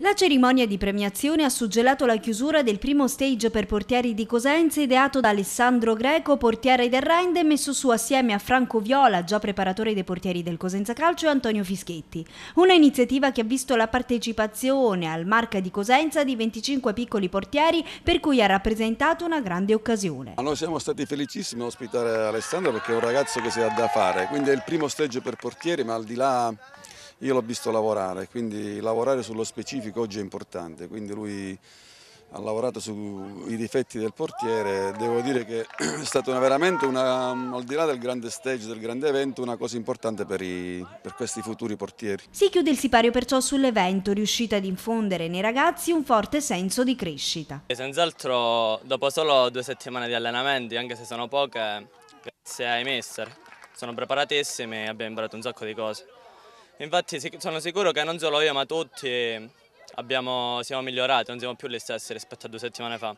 La cerimonia di premiazione ha suggellato la chiusura del primo stage per portieri di Cosenza ideato da Alessandro Greco, portiere del Rende, messo su assieme a Franco Viola, già preparatore dei portieri del Cosenza Calcio, e Antonio Fischetti. Una iniziativa che ha visto la partecipazione al Marca di Cosenza di 25 piccoli portieri, per cui ha rappresentato una grande occasione. Ma noi siamo stati felicissimi a ospitare Alessandro perché è un ragazzo che si ha da fare, quindi è il primo stage per portieri, ma al di là io l'ho visto lavorare, quindi lavorare sullo specifico oggi è importante, quindi lui ha lavorato sui difetti del portiere, devo dire che è stata una, veramente, una, al di là del grande stage, del grande evento, una cosa importante per, i, per questi futuri portieri. Si chiude il sipario perciò sull'evento, riuscito ad infondere nei ragazzi un forte senso di crescita. Senz'altro dopo solo due settimane di allenamenti, anche se sono poche, grazie ai mister, sono preparatissimi e abbiamo imparato un sacco di cose. Infatti sono sicuro che non solo io ma tutti abbiamo, siamo migliorati, non siamo più le stesse rispetto a due settimane fa.